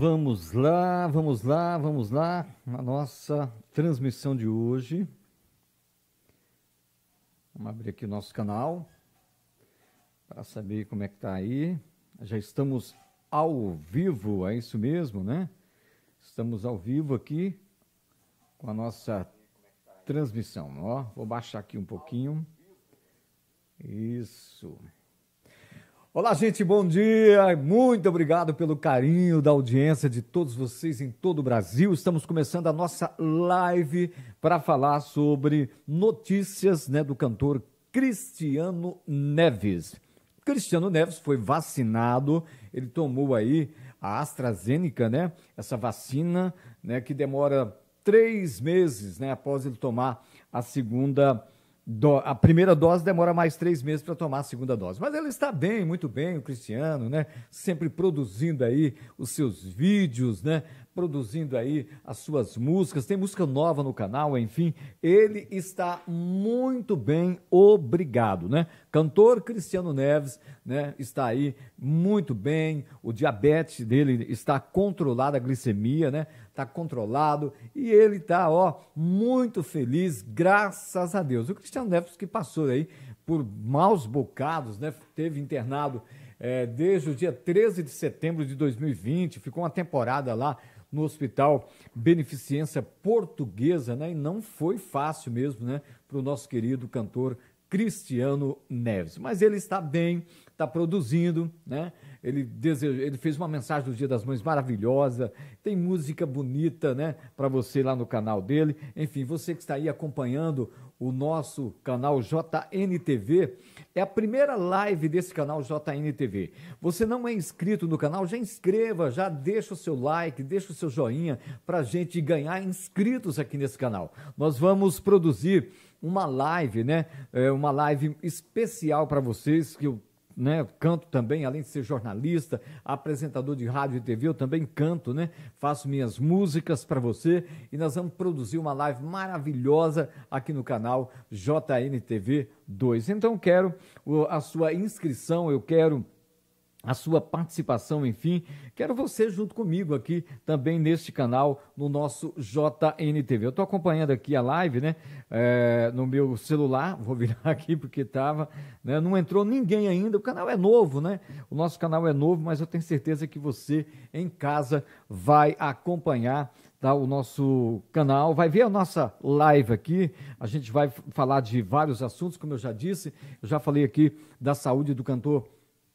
Vamos lá, vamos lá, vamos lá na nossa transmissão de hoje. Vamos abrir aqui o nosso canal para saber como é que tá aí. Já estamos ao vivo, é isso mesmo, né? Estamos ao vivo aqui com a nossa transmissão, ó. Vou baixar aqui um pouquinho. Isso. Isso. Olá, gente, bom dia. Muito obrigado pelo carinho da audiência de todos vocês em todo o Brasil. Estamos começando a nossa live para falar sobre notícias né, do cantor Cristiano Neves. Cristiano Neves foi vacinado, ele tomou aí a AstraZeneca, né? Essa vacina né, que demora três meses né, após ele tomar a segunda vacina do, a primeira dose demora mais três meses para tomar a segunda dose. Mas ele está bem, muito bem, o Cristiano, né? Sempre produzindo aí os seus vídeos, né? produzindo aí as suas músicas, tem música nova no canal, enfim, ele está muito bem, obrigado, né? Cantor Cristiano Neves, né, está aí muito bem, o diabetes dele está controlado, a glicemia, né? Está controlado e ele está, ó, muito feliz, graças a Deus. O Cristiano Neves que passou aí por maus bocados, né? Teve internado é, desde o dia 13 de setembro de 2020, ficou uma temporada lá no Hospital Beneficência Portuguesa, né? E não foi fácil mesmo, né, para o nosso querido cantor Cristiano Neves. Mas ele está bem, está produzindo, né? Ele, deseja, ele fez uma mensagem do Dia das Mães maravilhosa, tem música bonita, né, para você lá no canal dele. Enfim, você que está aí acompanhando o nosso canal JNTV. É a primeira live desse canal JNTV. Você não é inscrito no canal? Já inscreva, já deixa o seu like, deixa o seu joinha para a gente ganhar inscritos aqui nesse canal. Nós vamos produzir uma live, né? É uma live especial para vocês que eu né? Canto também, além de ser jornalista, apresentador de rádio e TV, eu também canto, né? Faço minhas músicas para você e nós vamos produzir uma live maravilhosa aqui no canal JNTV 2. Então quero a sua inscrição, eu quero a sua participação, enfim. Quero você junto comigo aqui também neste canal, no nosso JNTV. Eu estou acompanhando aqui a live, né? É, no meu celular, vou virar aqui porque estava, né? Não entrou ninguém ainda, o canal é novo, né? O nosso canal é novo, mas eu tenho certeza que você em casa vai acompanhar tá, o nosso canal, vai ver a nossa live aqui. A gente vai falar de vários assuntos, como eu já disse. Eu já falei aqui da saúde do cantor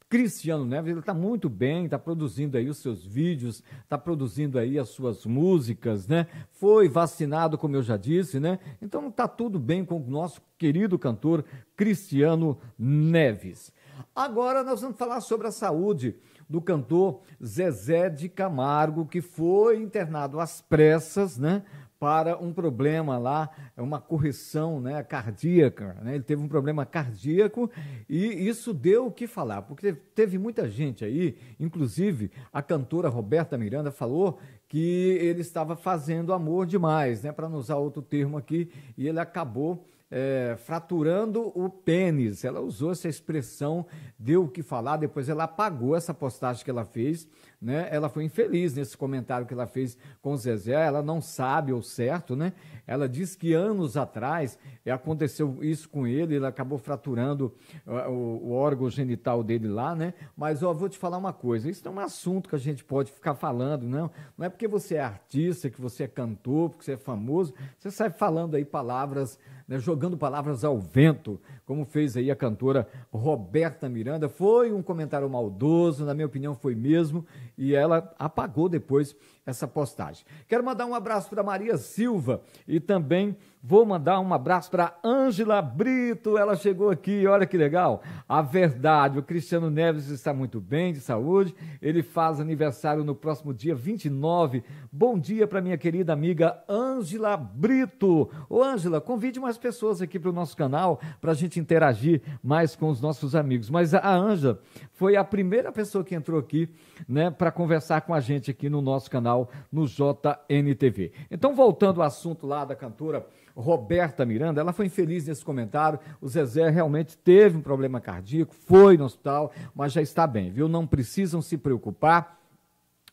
Cristiano Neves, ele está muito bem, está produzindo aí os seus vídeos, está produzindo aí as suas músicas, né? Foi vacinado, como eu já disse, né? Então está tudo bem com o nosso querido cantor Cristiano Neves. Agora nós vamos falar sobre a saúde do cantor Zezé de Camargo, que foi internado às pressas, né? para um problema lá, é uma correção né, cardíaca. Né? Ele teve um problema cardíaco e isso deu o que falar, porque teve muita gente aí, inclusive a cantora Roberta Miranda falou que ele estava fazendo amor demais, né, para não usar outro termo aqui, e ele acabou é, fraturando o pênis. Ela usou essa expressão, deu o que falar, depois ela apagou essa postagem que ela fez né? Ela foi infeliz nesse comentário que ela fez com o Zezé, ela não sabe o certo, né? Ela diz que anos atrás aconteceu isso com ele, ele acabou fraturando ah, o, o órgão genital dele lá, né? Mas ó, vou te falar uma coisa, isso não é um assunto que a gente pode ficar falando, não. Não é porque você é artista, que você é cantor, porque você é famoso, você sai falando aí palavras, né? jogando palavras ao vento, como fez aí a cantora Roberta Miranda. Foi um comentário maldoso, na minha opinião foi mesmo e ela apagou depois essa postagem. Quero mandar um abraço para Maria Silva e também Vou mandar um abraço para Ângela Brito, ela chegou aqui, olha que legal. A verdade, o Cristiano Neves está muito bem, de saúde. Ele faz aniversário no próximo dia 29. Bom dia para minha querida amiga Ângela Brito. Ô Ângela, convide mais pessoas aqui para o nosso canal para a gente interagir mais com os nossos amigos. Mas a Ângela foi a primeira pessoa que entrou aqui, né, para conversar com a gente aqui no nosso canal no JNTV. Então, voltando ao assunto lá da cantora Roberta Miranda, ela foi infeliz nesse comentário. O Zezé realmente teve um problema cardíaco, foi no hospital, mas já está bem, viu? Não precisam se preocupar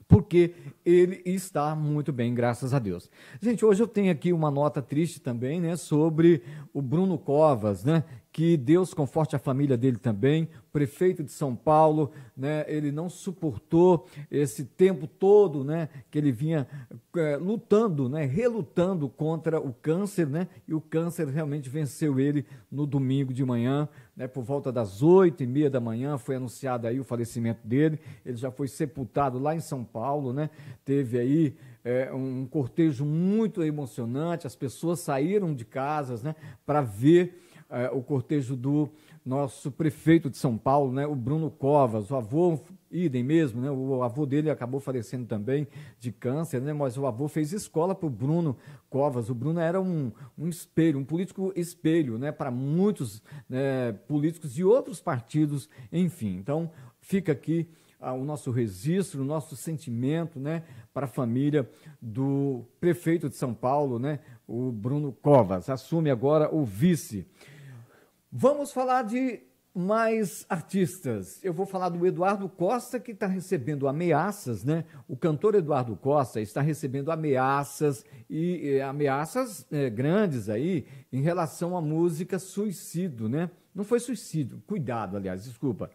porque ele está muito bem, graças a Deus. Gente, hoje eu tenho aqui uma nota triste também, né, sobre o Bruno Covas, né, que Deus conforte a família dele também, prefeito de São Paulo, né? Ele não suportou esse tempo todo, né? Que ele vinha é, lutando, né? Relutando contra o câncer, né? E o câncer realmente venceu ele no domingo de manhã, né? Por volta das oito e meia da manhã foi anunciado aí o falecimento dele. Ele já foi sepultado lá em São Paulo, né? Teve aí é, um cortejo muito emocionante. As pessoas saíram de casas, né? Para ver é, o cortejo do nosso prefeito de São Paulo, né, o Bruno Covas, o avô, idem mesmo, né, o avô dele acabou falecendo também de câncer, né, mas o avô fez escola para o Bruno Covas. O Bruno era um, um espelho, um político espelho né, para muitos né, políticos de outros partidos, enfim. Então, fica aqui ah, o nosso registro, o nosso sentimento né, para a família do prefeito de São Paulo, né, o Bruno Covas. Assume agora o vice. Vamos falar de mais artistas. Eu vou falar do Eduardo Costa, que está recebendo ameaças, né? O cantor Eduardo Costa está recebendo ameaças e, e ameaças é, grandes aí em relação à música Suicídio, né? Não foi suicídio, cuidado, aliás, desculpa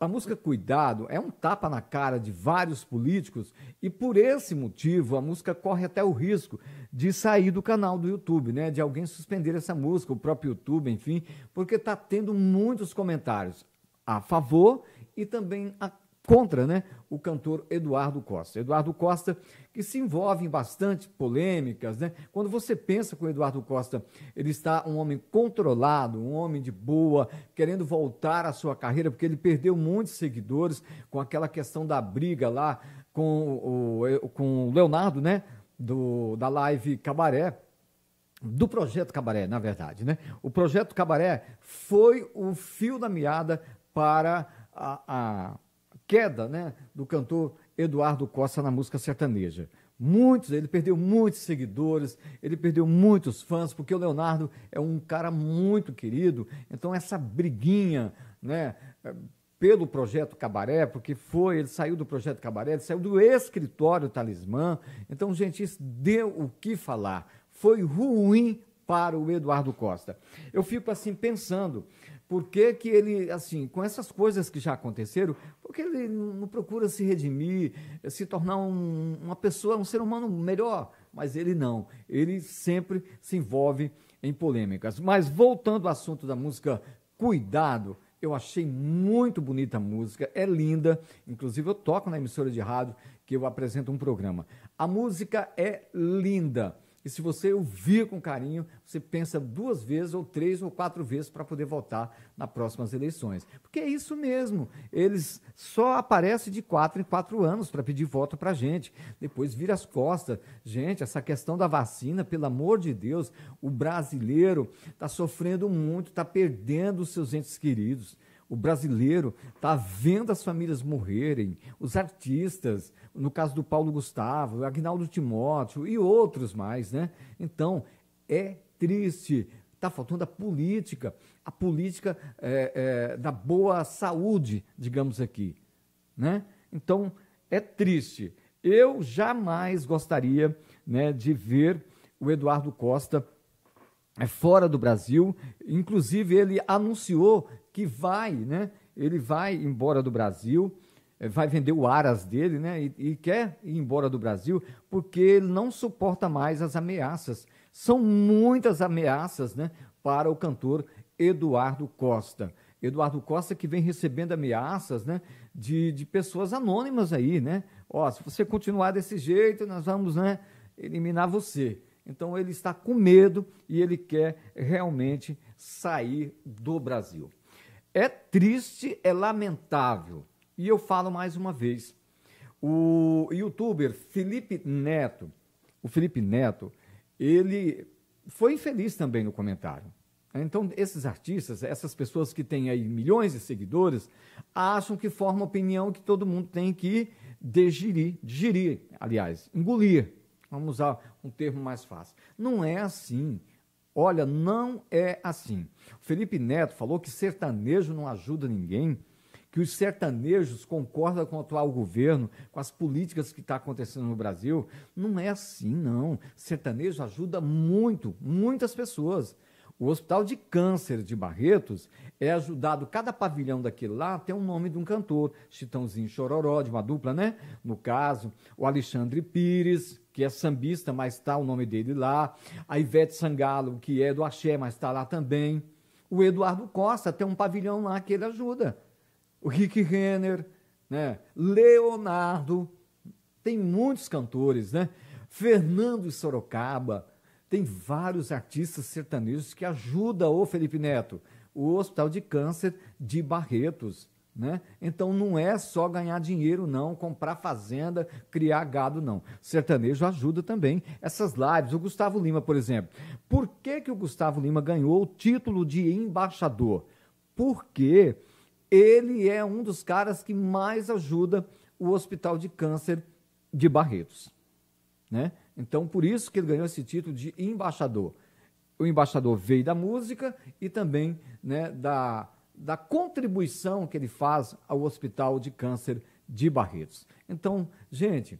a música Cuidado é um tapa na cara de vários políticos e por esse motivo a música corre até o risco de sair do canal do YouTube, né? De alguém suspender essa música, o próprio YouTube, enfim, porque está tendo muitos comentários a favor e também a contra né, o cantor Eduardo Costa. Eduardo Costa, que se envolve em bastante polêmicas. Né? Quando você pensa com Eduardo Costa, ele está um homem controlado, um homem de boa, querendo voltar à sua carreira, porque ele perdeu muitos seguidores com aquela questão da briga lá com o, com o Leonardo, né? Do, da live Cabaré, do Projeto Cabaré, na verdade. Né? O Projeto Cabaré foi o fio da meada para a queda né, do cantor Eduardo Costa na música sertaneja. Muitos, ele perdeu muitos seguidores, ele perdeu muitos fãs, porque o Leonardo é um cara muito querido. Então, essa briguinha né, eh, pelo projeto Cabaré, porque foi, ele saiu do projeto Cabaré, ele saiu do escritório Talismã. Então, gente, isso deu o que falar. Foi ruim para o Eduardo Costa. Eu fico assim pensando, por que, que ele, assim, com essas coisas que já aconteceram, por que ele não procura se redimir, se tornar um, uma pessoa, um ser humano melhor? Mas ele não, ele sempre se envolve em polêmicas. Mas voltando ao assunto da música Cuidado, eu achei muito bonita a música, é linda. Inclusive, eu toco na emissora de rádio que eu apresento um programa. A música é linda. E se você ouvir com carinho, você pensa duas vezes, ou três, ou quatro vezes para poder votar nas próximas eleições. Porque é isso mesmo. Eles só aparecem de quatro em quatro anos para pedir voto para a gente. Depois vira as costas. Gente, essa questão da vacina, pelo amor de Deus, o brasileiro está sofrendo muito, está perdendo os seus entes queridos. O brasileiro está vendo as famílias morrerem, os artistas, no caso do Paulo Gustavo, Agnaldo Timóteo e outros mais, né? Então, é triste. Está faltando a política, a política é, é, da boa saúde, digamos aqui. Né? Então, é triste. Eu jamais gostaria né, de ver o Eduardo Costa é, fora do Brasil. Inclusive, ele anunciou que vai, né? Ele vai embora do Brasil, eh, vai vender o aras dele, né? E, e quer ir embora do Brasil porque ele não suporta mais as ameaças. São muitas ameaças, né? Para o cantor Eduardo Costa. Eduardo Costa que vem recebendo ameaças, né? De, de pessoas anônimas aí, né? Ó, se você continuar desse jeito, nós vamos, né? Eliminar você. Então ele está com medo e ele quer realmente sair do Brasil. É triste, é lamentável. E eu falo mais uma vez. O youtuber Felipe Neto, o Felipe Neto, ele foi infeliz também no comentário. Então, esses artistas, essas pessoas que têm aí milhões de seguidores, acham que forma opinião que todo mundo tem que digerir, digerir, aliás, engolir. Vamos usar um termo mais fácil. Não é assim. Olha, não é assim. Felipe Neto falou que sertanejo não ajuda ninguém, que os sertanejos concordam com o atual governo, com as políticas que está acontecendo no Brasil. Não é assim, não. Sertanejo ajuda muito, muitas pessoas. O Hospital de Câncer de Barretos é ajudado, cada pavilhão daquele lá tem o nome de um cantor, Chitãozinho Chororó, de uma dupla, né? No caso, o Alexandre Pires, que é sambista, mas está o nome dele lá, a Ivete Sangalo, que é do Axé, mas está lá também, o Eduardo Costa tem um pavilhão lá que ele ajuda, o Rick Renner, né? Leonardo, tem muitos cantores, né? Fernando Sorocaba, tem vários artistas sertanejos que ajudam o Felipe Neto, o Hospital de Câncer de Barretos. Né? Então não é só ganhar dinheiro, não, comprar fazenda, criar gado, não. Sertanejo ajuda também essas lives. O Gustavo Lima, por exemplo. Por que, que o Gustavo Lima ganhou o título de embaixador? Porque ele é um dos caras que mais ajuda o Hospital de Câncer de Barretos. Né? Então, por isso que ele ganhou esse título de embaixador. O embaixador veio da música e também né, da, da contribuição que ele faz ao Hospital de Câncer de Barretos. Então, gente,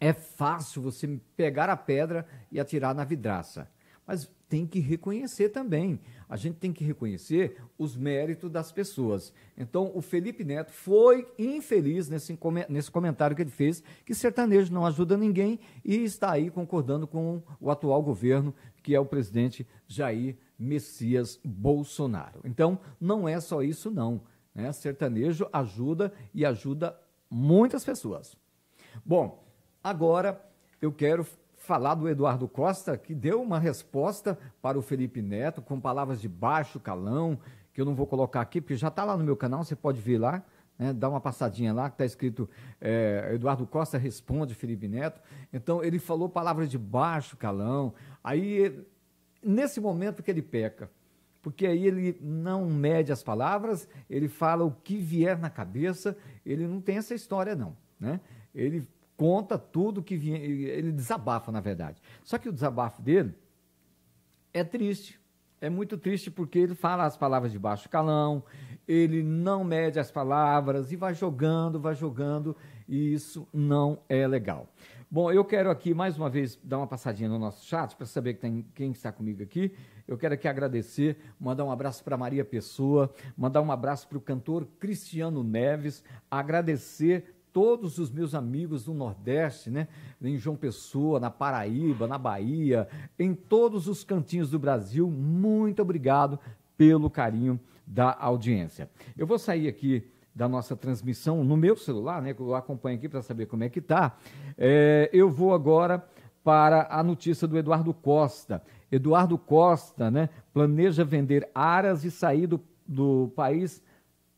é fácil você pegar a pedra e atirar na vidraça. Mas tem que reconhecer também. A gente tem que reconhecer os méritos das pessoas. Então, o Felipe Neto foi infeliz nesse, nesse comentário que ele fez, que sertanejo não ajuda ninguém e está aí concordando com o atual governo, que é o presidente Jair Messias Bolsonaro. Então, não é só isso, não. Né? Sertanejo ajuda e ajuda muitas pessoas. Bom, agora eu quero falar do Eduardo Costa, que deu uma resposta para o Felipe Neto com palavras de baixo calão, que eu não vou colocar aqui, porque já está lá no meu canal, você pode ver lá, né, dá uma passadinha lá, que está escrito é, Eduardo Costa responde Felipe Neto. Então, ele falou palavras de baixo calão. Aí, nesse momento que ele peca, porque aí ele não mede as palavras, ele fala o que vier na cabeça, ele não tem essa história, não. Né? Ele conta tudo que vinha, ele desabafa, na verdade. Só que o desabafo dele é triste. É muito triste porque ele fala as palavras de baixo calão, ele não mede as palavras e vai jogando, vai jogando, e isso não é legal. Bom, eu quero aqui mais uma vez dar uma passadinha no nosso chat para saber que tem, quem está comigo aqui. Eu quero aqui agradecer, mandar um abraço para Maria Pessoa, mandar um abraço para o cantor Cristiano Neves, agradecer todos os meus amigos do Nordeste, né? Em João Pessoa, na Paraíba, na Bahia, em todos os cantinhos do Brasil, muito obrigado pelo carinho da audiência. Eu vou sair aqui da nossa transmissão no meu celular, né? Que eu acompanho aqui para saber como é que tá. É, eu vou agora para a notícia do Eduardo Costa. Eduardo Costa, né? Planeja vender aras e sair do, do país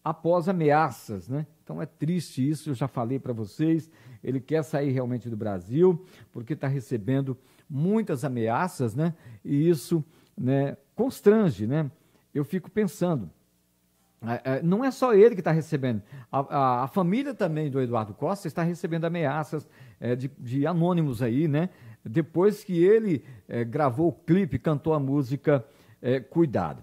após ameaças, né? Então é triste isso, eu já falei para vocês. Ele quer sair realmente do Brasil, porque está recebendo muitas ameaças, né? E isso né, constrange, né? Eu fico pensando. É, é, não é só ele que está recebendo, a, a, a, família também do Eduardo Costa está recebendo ameaças é, de, de, anônimos aí, né? Depois que ele é, gravou o clipe, cantou a música é, Cuidado.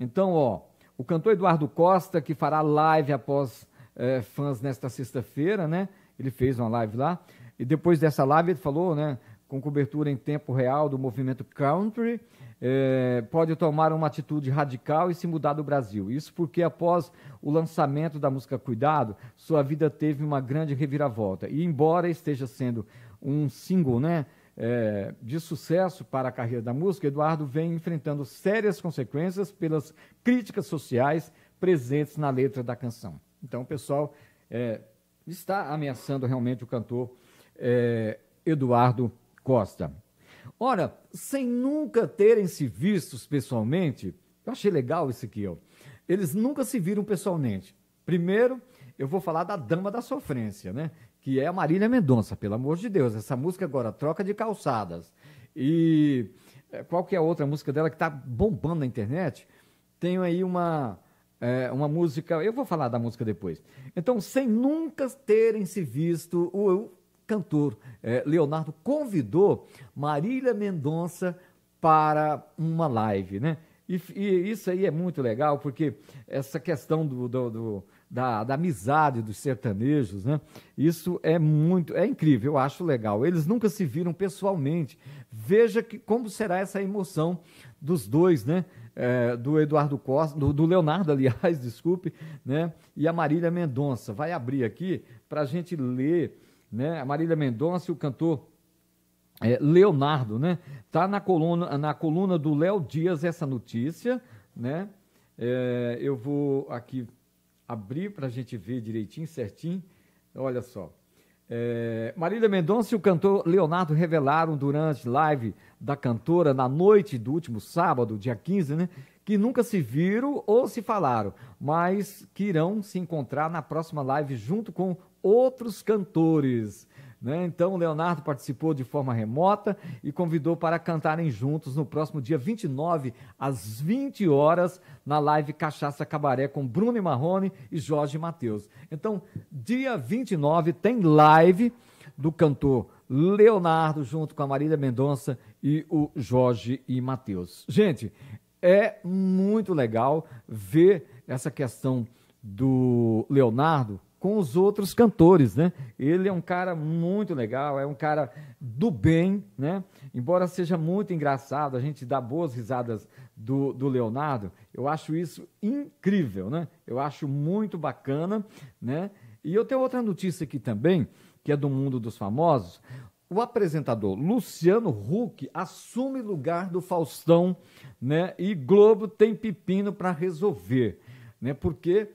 Então, ó, o cantor Eduardo Costa, que fará live após é, fãs nesta sexta-feira, né? Ele fez uma live lá. E depois dessa live ele falou, né? Com cobertura em tempo real do movimento country, é, pode tomar uma atitude radical e se mudar do Brasil. Isso porque após o lançamento da música Cuidado, sua vida teve uma grande reviravolta. E embora esteja sendo um single, né? É, de sucesso para a carreira da música, Eduardo vem enfrentando sérias consequências pelas críticas sociais presentes na letra da canção. Então o pessoal é, está ameaçando realmente o cantor é, Eduardo Costa. Ora, sem nunca terem se vistos pessoalmente, eu achei legal isso aqui, ó. Eles nunca se viram pessoalmente. Primeiro, eu vou falar da Dama da Sofrência, né? Que é a Marília Mendonça, pelo amor de Deus. Essa música agora, Troca de Calçadas. E é, qual que é a outra música dela que está bombando na internet? Tenho aí uma é, uma música. Eu vou falar da música depois. Então, sem nunca terem se visto, o cantor é, Leonardo convidou Marília Mendonça para uma live, né? E, e, isso aí é muito legal, porque essa questão do, do, do da, da, amizade dos sertanejos, né? Isso é muito, é incrível, eu acho legal. Eles nunca se viram pessoalmente. Veja que, como será essa emoção dos dois, né? é, do Eduardo Costa, do, do, Leonardo, aliás, desculpe, né? E a Marília Mendonça. Vai abrir aqui para a gente ler, né? A Marília Mendonça e o cantor é, Leonardo, né? Tá na coluna, na coluna do Léo Dias essa notícia, né? É, eu vou aqui abrir para a gente ver direitinho, certinho. Olha só. É, Marília Mendonça e o cantor Leonardo revelaram durante live da cantora na noite do último sábado, dia 15, né? Que nunca se viram ou se falaram, mas que irão se encontrar na próxima live junto com outros cantores. Né? Então, o Leonardo participou de forma remota e convidou para cantarem juntos no próximo dia 29, às 20 horas, na live Cachaça Cabaré com Bruno Marrone e Jorge Matheus. Então, dia 29 tem live do cantor Leonardo junto com a Marília Mendonça e o Jorge e Matheus. Gente, é muito legal ver essa questão do Leonardo com os outros cantores, né? Ele é um cara muito legal, é um cara do bem, né? Embora seja muito engraçado, a gente dá boas risadas do, do Leonardo, eu acho isso incrível, né? Eu acho muito bacana, né? E eu tenho outra notícia aqui também, que é do mundo dos famosos. O apresentador Luciano Huck assume lugar do Faustão, né? E Globo tem pepino para resolver, né? Porque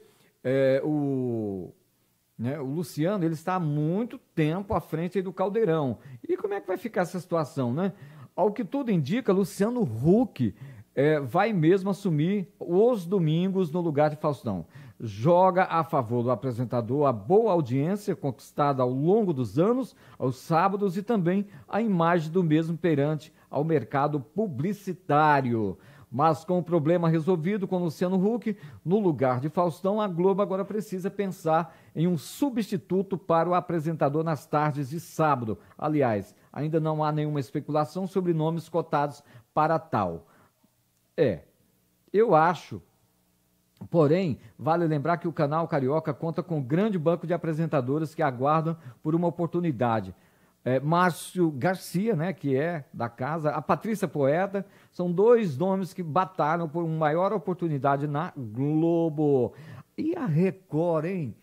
é, o né? O Luciano ele está há muito tempo à frente do Caldeirão. E como é que vai ficar essa situação, né? Ao que tudo indica, Luciano Huck é, vai mesmo assumir os domingos no lugar de Faustão. Joga a favor do apresentador a boa audiência conquistada ao longo dos anos, aos sábados e também a imagem do mesmo perante ao mercado publicitário. Mas com o problema resolvido com Luciano Huck, no lugar de Faustão, a Globo agora precisa pensar em um substituto para o apresentador nas tardes de sábado. Aliás, ainda não há nenhuma especulação sobre nomes cotados para tal. É, eu acho Porém, vale lembrar que o canal Carioca conta com um grande banco de apresentadoras que aguardam por uma oportunidade é, Márcio Garcia, né, que é da casa, a Patrícia Poeta, são dois nomes que batalham por uma maior oportunidade na Globo. E a Record, hein?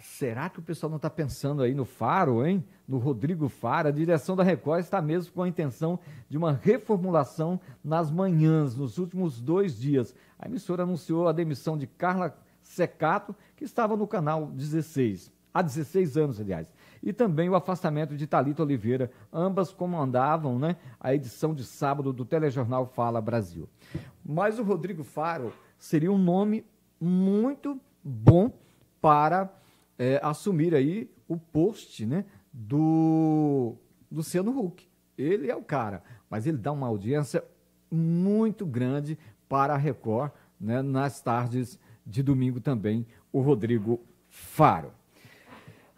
Será que o pessoal não está pensando aí no Faro, hein? No Rodrigo Faro? A direção da Record está mesmo com a intenção de uma reformulação nas manhãs, nos últimos dois dias. A emissora anunciou a demissão de Carla Secato, que estava no canal 16. Há 16 anos, aliás e também o afastamento de Talita Oliveira. Ambas comandavam né, a edição de sábado do telejornal Fala Brasil. Mas o Rodrigo Faro seria um nome muito bom para é, assumir aí o post né, do Luciano Huck. Ele é o cara, mas ele dá uma audiência muito grande para a Record né, nas tardes de domingo também, o Rodrigo Faro.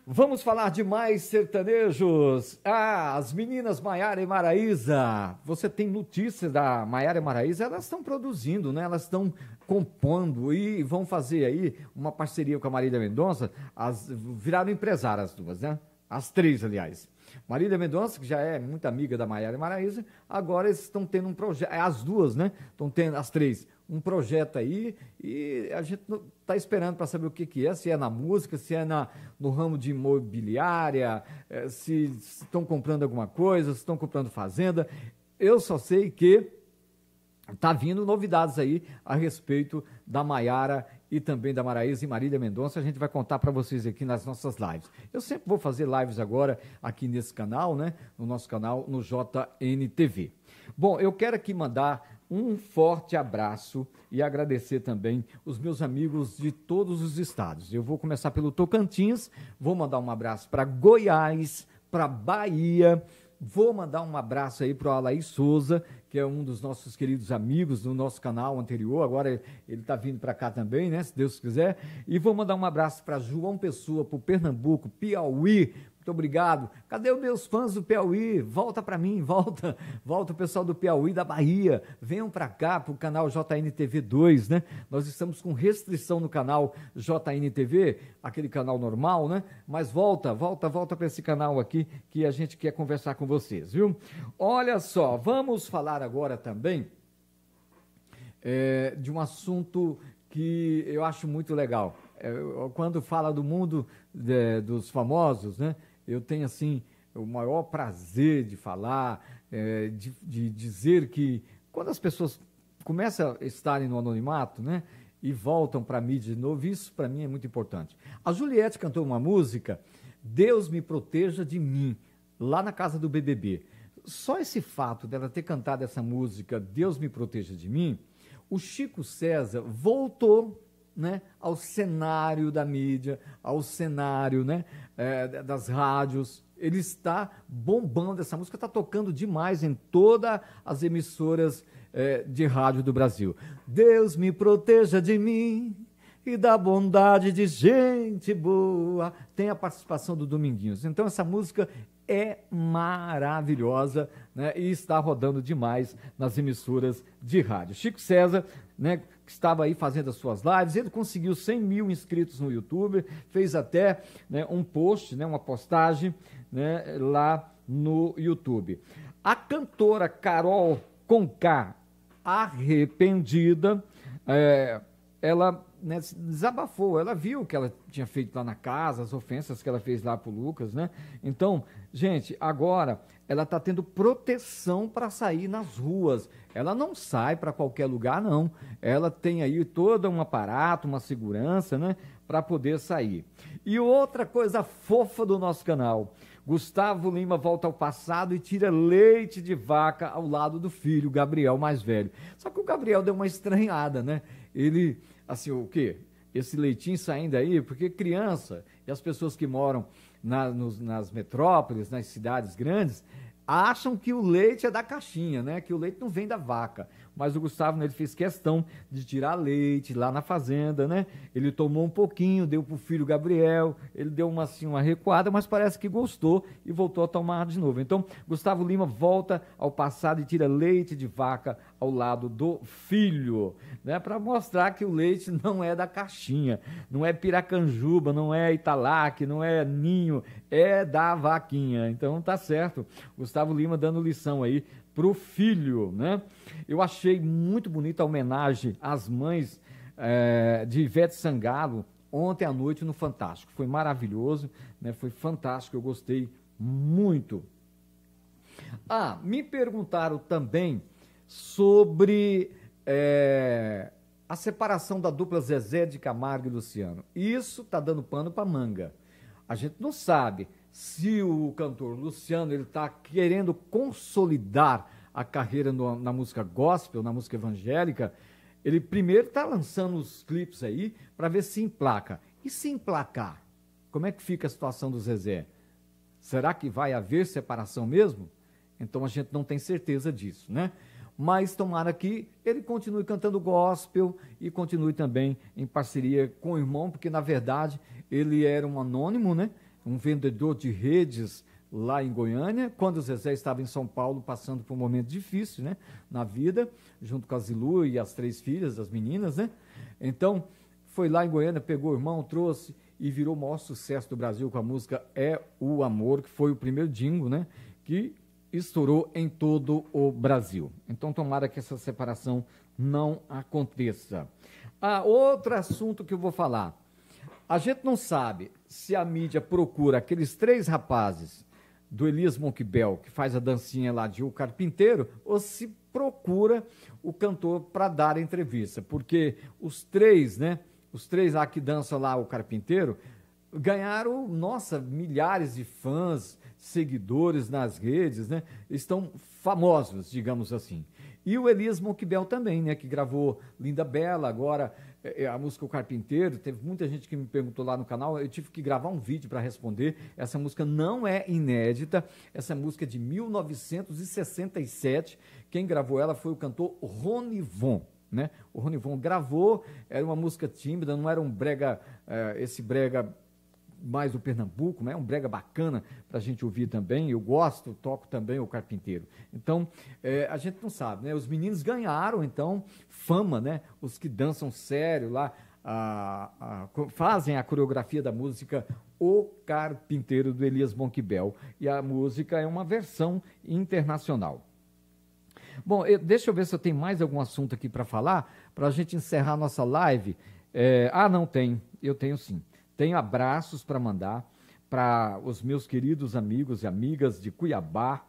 Vamos falar de mais sertanejos. Ah, as meninas Maiara e Maraísa. Você tem notícias da Maiara e Maraísa? Elas estão produzindo, né? Elas estão compondo e vão fazer aí uma parceria com a Marília Mendonça. As viraram empresárias as duas, né? As três, aliás. Marília Mendonça, que já é muito amiga da Maiara e Maraísa, agora eles estão tendo um projeto, é, as duas, né? Estão tendo, as três, um projeto aí e a gente está esperando para saber o que, que é, se é na música, se é na, no ramo de imobiliária, é, se estão comprando alguma coisa, se estão comprando fazenda. Eu só sei que tá vindo novidades aí a respeito da Maiara e também da Maraísa e Marília Mendonça, a gente vai contar para vocês aqui nas nossas lives. Eu sempre vou fazer lives agora aqui nesse canal, né? No nosso canal, no JNTV. Bom, eu quero aqui mandar um forte abraço e agradecer também os meus amigos de todos os estados. Eu vou começar pelo Tocantins, vou mandar um abraço para Goiás, para Bahia, Vou mandar um abraço aí para o Alaí Souza, que é um dos nossos queridos amigos do nosso canal anterior. Agora ele está vindo para cá também, né? Se Deus quiser. E vou mandar um abraço para João Pessoa, para Pernambuco, Piauí, muito obrigado. Cadê os meus fãs do Piauí? Volta para mim, volta. Volta o pessoal do Piauí, da Bahia. Venham para cá, para o canal JNTV2, né? Nós estamos com restrição no canal JNTV, aquele canal normal, né? Mas volta, volta, volta para esse canal aqui que a gente quer conversar com vocês, viu? Olha só, vamos falar agora também é, de um assunto que eu acho muito legal. É, quando fala do mundo de, é, dos famosos, né? eu tenho assim o maior prazer de falar, é, de, de, dizer que quando as pessoas começam a estarem no anonimato, né? E voltam para a mídia de novo, isso para mim é muito importante. A Juliette cantou uma música, Deus me proteja de mim, lá na casa do BBB. Só esse fato dela ter cantado essa música, Deus me proteja de mim, o Chico César voltou né, ao cenário da mídia, ao cenário né, é, das rádios. Ele está bombando, essa música está tocando demais em todas as emissoras é, de rádio do Brasil. Deus me proteja de mim e da bondade de gente boa. Tem a participação do Dominguinhos. Então, essa música é maravilhosa né? e está rodando demais nas emissoras de rádio. Chico César né, que estava aí fazendo as suas lives, ele conseguiu 100 mil inscritos no YouTube, fez até né, um post, né, uma postagem né, lá no YouTube. A cantora Carol Conká, arrependida, é, ela né, desabafou, ela viu o que ela tinha feito lá na casa, as ofensas que ela fez lá pro Lucas, né? Então, gente, agora ela está tendo proteção para sair nas ruas. Ela não sai para qualquer lugar, não. Ela tem aí todo um aparato, uma segurança, né? Para poder sair. E outra coisa fofa do nosso canal. Gustavo Lima volta ao passado e tira leite de vaca ao lado do filho, Gabriel mais velho. Só que o Gabriel deu uma estranhada, né? Ele assim, o quê? Esse leitinho saindo aí, porque criança e as pessoas que moram na, nos, nas metrópoles, nas cidades grandes, acham que o leite é da caixinha, né? Que o leite não vem da vaca mas o Gustavo, né, ele fez questão de tirar leite lá na fazenda, né? Ele tomou um pouquinho, deu pro filho Gabriel, ele deu uma assim uma recuada, mas parece que gostou e voltou a tomar de novo. Então, Gustavo Lima volta ao passado e tira leite de vaca ao lado do filho, né, para mostrar que o leite não é da caixinha, não é piracanjuba, não é italac, não é ninho, é da vaquinha. Então tá certo. Gustavo Lima dando lição aí para o filho. Né? Eu achei muito bonita a homenagem às mães é, de Ivete Sangalo ontem à noite no Fantástico. Foi maravilhoso, né? foi fantástico, eu gostei muito. Ah, me perguntaram também sobre é, a separação da dupla Zezé de Camargo e Luciano. Isso está dando pano para manga. A gente não sabe se o cantor Luciano ele está querendo consolidar a carreira no, na música gospel, na música evangélica, ele primeiro está lançando os clipes aí para ver se emplaca. E se emplacar, como é que fica a situação do Zezé? Será que vai haver separação mesmo? Então a gente não tem certeza disso, né? Mas tomara que ele continue cantando gospel e continue também em parceria com o irmão, porque na verdade ele era um anônimo, né? um vendedor de redes lá em Goiânia, quando o Zezé estava em São Paulo passando por um momento difícil né, na vida, junto com a Zilu e as três filhas, as meninas, né? Então, foi lá em Goiânia, pegou o irmão, trouxe e virou o maior sucesso do Brasil com a música É o Amor, que foi o primeiro dingo, né? Que estourou em todo o Brasil. Então, tomara que essa separação não aconteça. Ah, outro assunto que eu vou falar. A gente não sabe se a mídia procura aqueles três rapazes do Elias Monquibel, que faz a dancinha lá de O Carpinteiro, ou se procura o cantor para dar a entrevista, porque os três, né? Os três lá que dançam lá O Carpinteiro ganharam, nossa, milhares de fãs, seguidores nas redes, né? Estão famosos, digamos assim. E o Elias Monquibel também, né? Que gravou Linda Bela, agora é, é, a música O Carpinteiro, teve muita gente que me perguntou lá no canal, eu tive que gravar um vídeo para responder. Essa música não é inédita, essa é música é de 1967. Quem gravou ela foi o cantor Von Né? O Von gravou, era uma música tímida, não era um brega, esse brega mais o Pernambuco, né? é um brega bacana para a gente ouvir também. Eu gosto, toco também o carpinteiro. Então, é, a gente não sabe, né? Os meninos ganharam, então, fama, né? Os que dançam sério lá, a, a, fazem a coreografia da música O Carpinteiro do Elias Bonquibel. E a música é uma versão internacional. Bom, eu, deixa eu ver se eu tenho mais algum assunto aqui para falar, para a gente encerrar a nossa live. É, ah, não tem. Eu tenho sim. Tenho abraços para mandar para os meus queridos amigos e amigas de Cuiabá.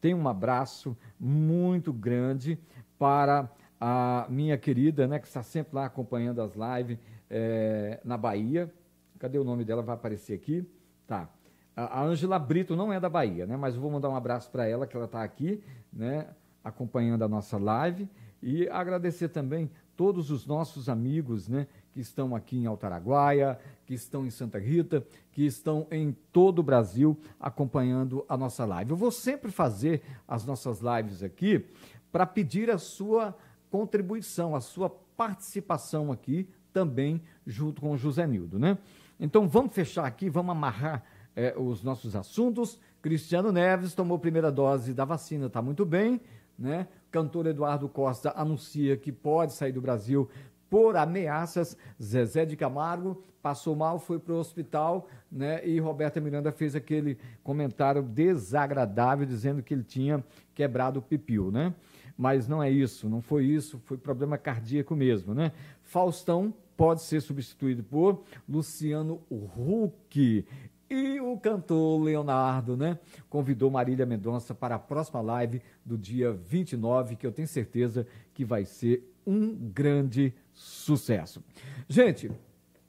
Tenho um abraço muito grande para a minha querida, né, que está sempre lá acompanhando as lives é, eh, na Bahia. Cadê o nome dela? Vai aparecer aqui. Tá. A Ângela Brito não é da Bahia, né? Mas eu vou mandar um abraço para ela, que ela está aqui, né? Acompanhando a nossa live. E agradecer também todos os nossos amigos, né? que estão aqui em Altaraguaia, que estão em Santa Rita, que estão em todo o Brasil acompanhando a nossa live. Eu vou sempre fazer as nossas lives aqui para pedir a sua contribuição, a sua participação aqui também junto com o José Nildo, né? Então vamos fechar aqui, vamos amarrar é, os nossos assuntos. Cristiano Neves tomou primeira dose da vacina, está muito bem, né? Cantor Eduardo Costa anuncia que pode sair do Brasil por ameaças. Zezé de Camargo passou mal, foi para o hospital, né? E Roberta Miranda fez aquele comentário desagradável dizendo que ele tinha quebrado o pipil, né? Mas não é isso, não foi isso, foi problema cardíaco mesmo, né? Faustão pode ser substituído por Luciano Huck. E o cantor Leonardo, né, convidou Marília Mendonça para a próxima live do dia 29, que eu tenho certeza que vai ser um grande Sucesso. Gente,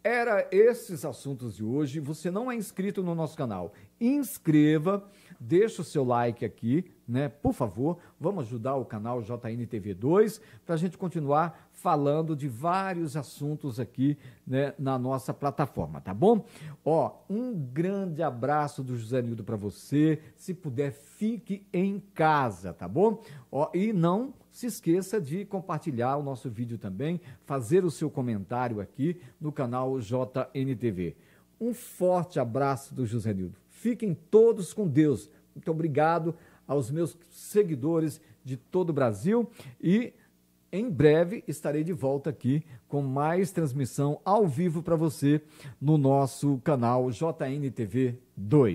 era esses assuntos de hoje. Você não é inscrito no nosso canal. Inscreva deixa o seu like aqui, né? Por favor, vamos ajudar o canal JNTV2 para a gente continuar falando de vários assuntos aqui né, na nossa plataforma, tá bom? Ó, um grande abraço do José Nildo para você. Se puder, fique em casa, tá bom? Ó, e não se esqueça de compartilhar o nosso vídeo também, fazer o seu comentário aqui no canal JNTV. Um forte abraço do José Nildo. Fiquem todos com Deus. Muito obrigado aos meus seguidores de todo o Brasil e em breve estarei de volta aqui com mais transmissão ao vivo para você no nosso canal JNTV 2.